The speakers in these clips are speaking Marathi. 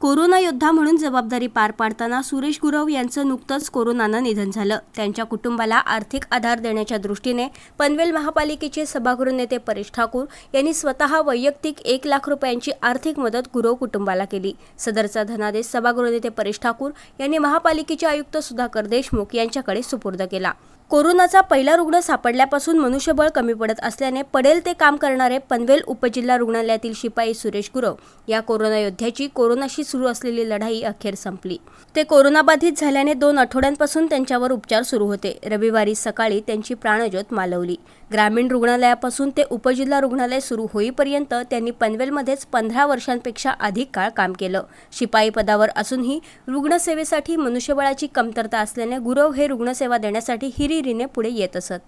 कोरोना योद्धा म्हणून जबाबदारी पार पाडताना सुरेश गुरव यांचं नुकतंच कोरोनानं निधन झालं त्यांच्या कुटुंबाला आर्थिक आधार देण्याच्या दृष्टीने पनवेल महापालिकेचे सभागृह नेते परेश ठाकूर यांनी स्वतः वैयक्तिक एक लाख रुपयांची आर्थिक मदत गुरव कुटुंबाला केली सदरचा धनादेश सभागृह नेते परेश ठाकूर यांनी महापालिकेचे आयुक्त सुधाकर देशमुख यांच्याकडे सुपूर्द केला कोरोनाचा पहिला रुग्ण सापडल्यापासून मनुष्यबळ कमी पडत असल्याने पडेल ते काम करणारे पनवेल उपजिल्हा रुग्णालयातील शिपाई सुरेश गुरव या कोरोना योद्ध्याची कोरोनाशी सुरू असलेली लढाई अखेर संपली ते कोरोनाबाधित झाल्याने दोन आठवड्यांपासून त्यांच्यावर उपचार सुरू होते रविवारी सकाळी त्यांची प्राणज्योत मालवली ग्रामीण रुग्णालयापासून ते उपजिल्हा रुग्णालय सुरू होईपर्यंत त्यांनी पनवेलमध्येच पंधरा वर्षांपेक्षा अधिक काळ काम केलं शिपाई पदावर असूनही रुग्णसेवेसाठी मनुष्यबळाची कमतरता असल्याने गुरव हे रुग्णसेवा देण्यासाठी हिरिरीने पुढे येत असत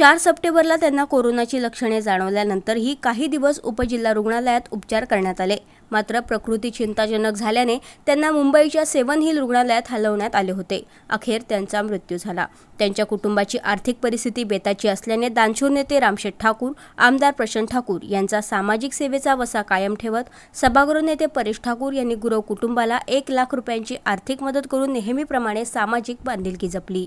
चार सप्टेंबरला त्यांना कोरोनाची लक्षणे जाणवल्यानंतरही काही दिवस उपजिल्हा रुग्णालयात उपचार करण्यात आले मात्र प्रकृती चिंताजनक झाल्याने त्यांना मुंबईच्या सेवन हिल रुग्णालयात हलवण्यात आले होते अखेर त्यांचा मृत्यू झाला त्यांच्या कुटुंबाची आर्थिक परिस्थिती बेताची असल्याने दानशूर नेते रामशेठ ठाकूर आमदार प्रशांत ठाकूर यांचा सामाजिक सेवेचा वसा कायम ठेवत सभागृह नेते परेश ठाकूर यांनी गुरव कुटुंबाला एक लाख रुपयांची आर्थिक मदत करून नेहमीप्रमाणे सामाजिक बांधिलकी जपली